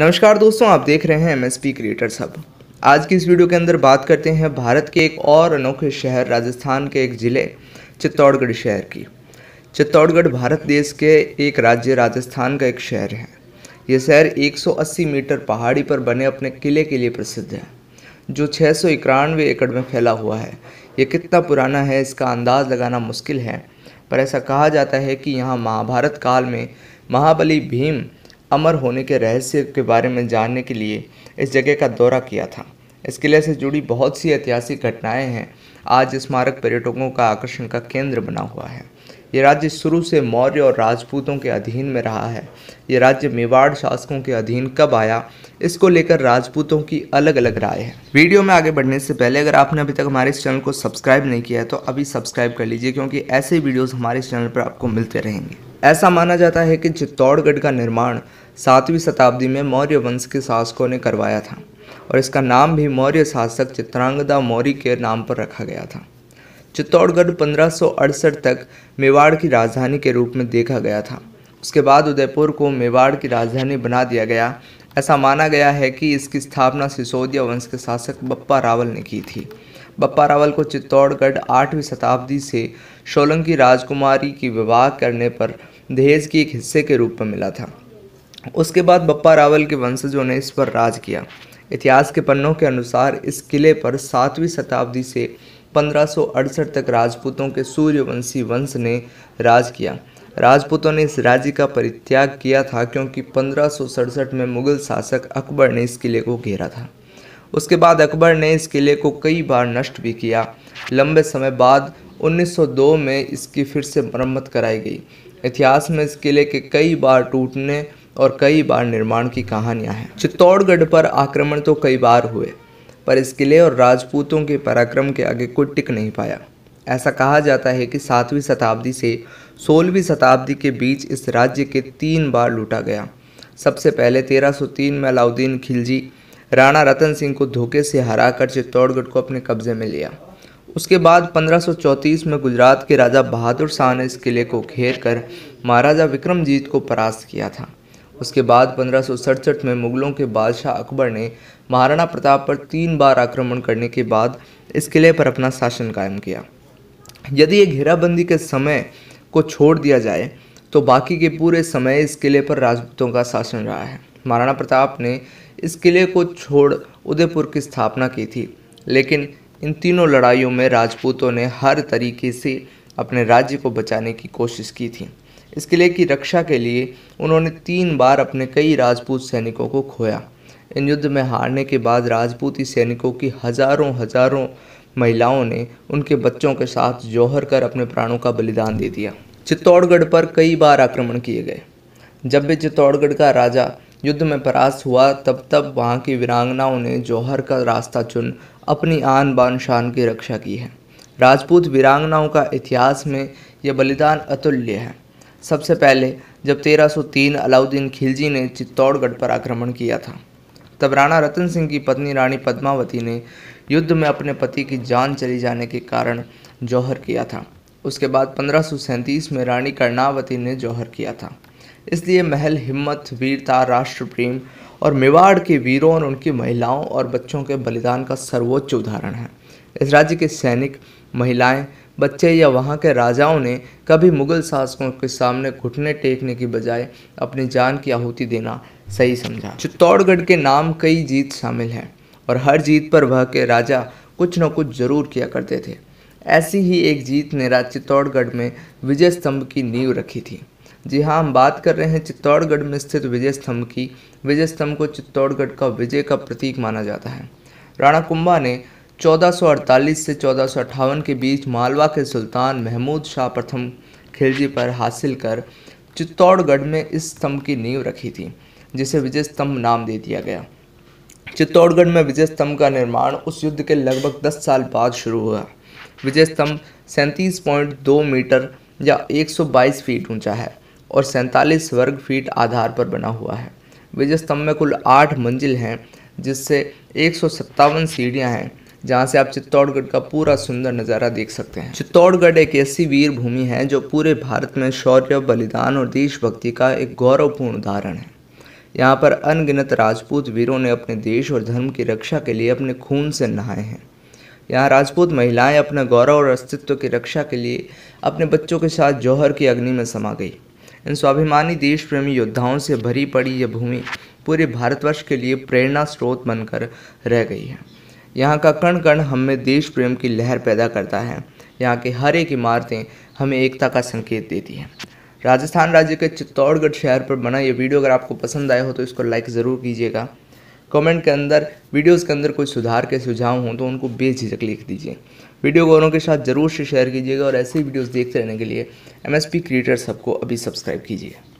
नमस्कार दोस्तों आप देख रहे हैं एम एस पी क्रिएटर सब आज की इस वीडियो के अंदर बात करते हैं भारत के एक और अनोखे शहर राजस्थान के एक ज़िले चित्तौड़गढ़ शहर की चित्तौड़गढ़ भारत देश के एक राज्य राजस्थान का एक शहर है ये शहर 180 मीटर पहाड़ी पर बने अपने किले के लिए प्रसिद्ध है जो छः सौ एकड़ में फैला हुआ है ये कितना पुराना है इसका अंदाज़ लगाना मुश्किल है पर ऐसा कहा जाता है कि यहाँ महाभारत काल में महाबली भीम अमर होने के रहस्य के बारे में जानने के लिए इस जगह का दौरा किया था इस किले से जुड़ी बहुत सी ऐतिहासिक घटनाएं हैं आज स्मारक पर्यटकों का आकर्षण का केंद्र बना हुआ है ये राज्य शुरू से मौर्य और राजपूतों के अधीन में रहा है ये राज्य मेवाड़ शासकों के अधीन कब आया इसको लेकर राजपूतों की अलग अलग राय है वीडियो में आगे बढ़ने से पहले अगर आपने अभी तक हमारे इस चैनल को सब्सक्राइब नहीं किया है तो अभी सब्सक्राइब कर लीजिए क्योंकि ऐसे वीडियोज़ हमारे इस चैनल पर आपको मिलते रहेंगे ऐसा माना जाता है कि चित्तौड़गढ़ का निर्माण सातवीं शताब्दी में मौर्य वंश के शासकों ने करवाया था और इसका नाम भी मौर्य शासक चित्रांगदा मौर्य के नाम पर रखा गया था चित्तौड़गढ़ पंद्रह तक मेवाड़ की राजधानी के रूप में देखा गया था उसके बाद उदयपुर को मेवाड़ की राजधानी बना दिया गया ऐसा माना गया है कि इसकी स्थापना सिसोदिया वंश के शासक बप्पा रावल ने की थी बप्पा रावल को चित्तौड़गढ़ आठवीं शताब्दी से सोलंकी राजकुमारी की विवाह करने पर दहेज की एक हिस्से के रूप में मिला था उसके बाद बप्पा रावल के वंशजों ने इस पर राज किया इतिहास के पन्नों के अनुसार इस किले पर सातवीं शताब्दी से पंद्रह तक राजपूतों के सूर्यवंशी वंश ने राज किया राजपूतों ने इस राज्य का परित्याग किया था क्योंकि पंद्रह में मुगल शासक अकबर ने इस किले को घेरा था उसके बाद अकबर ने इस किले को कई बार नष्ट भी किया लंबे समय बाद 1902 में इसकी फिर से मरम्मत कराई गई इतिहास में इस किले के कई बार टूटने और कई बार निर्माण की कहानियां हैं चित्तौड़गढ़ पर आक्रमण तो कई बार हुए पर इस किले और राजपूतों के पराक्रम के आगे कोई टिक नहीं पाया ऐसा कहा जाता है कि सातवीं शताब्दी से सोलहवीं शताब्दी के बीच इस राज्य के तीन बार लूटा गया सबसे पहले 1303 में अलाउद्दीन खिलजी राणा रतन सिंह को धोखे से हराकर चित्तौड़गढ़ को अपने कब्जे में लिया उसके बाद 1534 में गुजरात के राजा बहादुर शाह ने इस किले को घेर कर महाराजा विक्रमजीत को परास्त किया था उसके बाद पंद्रह में मुगलों के बादशाह अकबर ने महाराणा प्रताप पर तीन बार आक्रमण करने के बाद इस किले पर अपना शासन कायम किया यदि ये घेराबंदी के समय को छोड़ दिया जाए तो बाकी के पूरे समय इस किले पर राजपूतों का शासन रहा है महाराणा प्रताप ने इस किले को छोड़ उदयपुर की स्थापना की थी लेकिन इन तीनों लड़ाइयों में राजपूतों ने हर तरीके से अपने राज्य को बचाने की कोशिश की थी इस किले की रक्षा के लिए उन्होंने तीन बार अपने कई राजपूत सैनिकों को खोया इन युद्ध में हारने के बाद राजपूती सैनिकों की हजारों हजारों महिलाओं ने उनके बच्चों के साथ जौहर कर अपने प्राणों का बलिदान दे दिया चित्तौड़गढ़ पर कई बार आक्रमण किए गए जब भी चित्तौड़गढ़ का राजा युद्ध में परास्त हुआ तब तब वहाँ की वीरांगनाओं ने जौहर का रास्ता चुन अपनी आन बान शान की रक्षा की है राजपूत वीरांगनाओं का इतिहास में यह बलिदान अतुल्य है सबसे पहले जब 1303 अलाउद्दीन खिलजी ने चित्तौड़गढ़ पर आक्रमण किया था तब राणा रतन सिंह की पत्नी रानी पद्मावती ने युद्ध में अपने पति की जान चली जाने के कारण जौहर किया था उसके बाद पंद्रह में रानी कर्णावती ने जौहर किया था इसलिए महल हिम्मत वीरता राष्ट्र प्रेम और मेवाड़ के वीरों और उनकी महिलाओं और बच्चों के बलिदान का सर्वोच्च उदाहरण है इस राज्य के सैनिक महिलाएं बच्चे या वहाँ के राजाओं ने कभी मुगल शासकों के सामने घुटने टेकने की बजाय अपनी जान की आहुति देना सही समझा चित्तौड़गढ़ के नाम कई जीत शामिल हैं और हर जीत पर वह के राजा कुछ न कुछ जरूर किया करते थे ऐसी ही एक जीत ने राज चित्तौड़गढ़ में विजय स्तंभ की नींव रखी थी जी हाँ हम बात कर रहे हैं चित्तौड़गढ़ में स्थित विजय स्तंभ की विजय स्तंभ को चित्तौड़गढ़ का विजय का प्रतीक माना जाता है राणा कुंभा ने 1448 से चौदह के बीच मालवा के सुल्तान महमूद शाह प्रथम खिलजी पर हासिल कर चित्तौड़गढ़ में इस स्तंभ की नींव रखी थी जिसे विजय स्तंभ नाम दे दिया गया चित्तौड़गढ़ में विजय स्तंभ का निर्माण उस युद्ध के लगभग 10 साल बाद शुरू हुआ विजय स्तंभ सैंतीस मीटर या 122 फीट ऊंचा है और सैंतालीस वर्ग फीट आधार पर बना हुआ है विजय स्तंभ में कुल आठ मंजिल हैं जिससे एक सौ सत्तावन सीढ़ियाँ हैं जहाँ से आप चित्तौड़गढ़ का पूरा सुंदर नज़ारा देख सकते हैं चित्तौड़गढ़ एक ऐसी वीर भूमि है जो पूरे भारत में शौर्य बलिदान और देशभक्ति का एक गौरवपूर्ण उदाहरण है यहाँ पर अनगिनत राजपूत वीरों ने अपने देश और धर्म की रक्षा के लिए अपने खून से नहाए हैं यहाँ राजपूत महिलाएं अपने गौरव और अस्तित्व की रक्षा के लिए अपने बच्चों के साथ जौहर की अग्नि में समा गई इन स्वाभिमानी देश प्रेमी योद्धाओं से भरी पड़ी यह भूमि पूरे भारतवर्ष के लिए प्रेरणा स्रोत बनकर रह गई है यहाँ का कण कण हमें देश प्रेम की लहर पैदा करता है यहाँ के हर एक इमारतें हमें एकता का संकेत देती हैं राजस्थान राज्य के चित्तौड़गढ़ शहर पर बना ये वीडियो अगर आपको पसंद आया हो तो इसको लाइक ज़रूर कीजिएगा कमेंट के अंदर वीडियोस के अंदर कोई सुधार के सुझाव हों तो उनको बेझिझक लिख दीजिए वीडियो को औरों के साथ ज़रूर से शेयर कीजिएगा और ऐसे ही वीडियोज़ देखते रहने के लिए एम क्रिएटर सबको अभी सब्सक्राइब कीजिए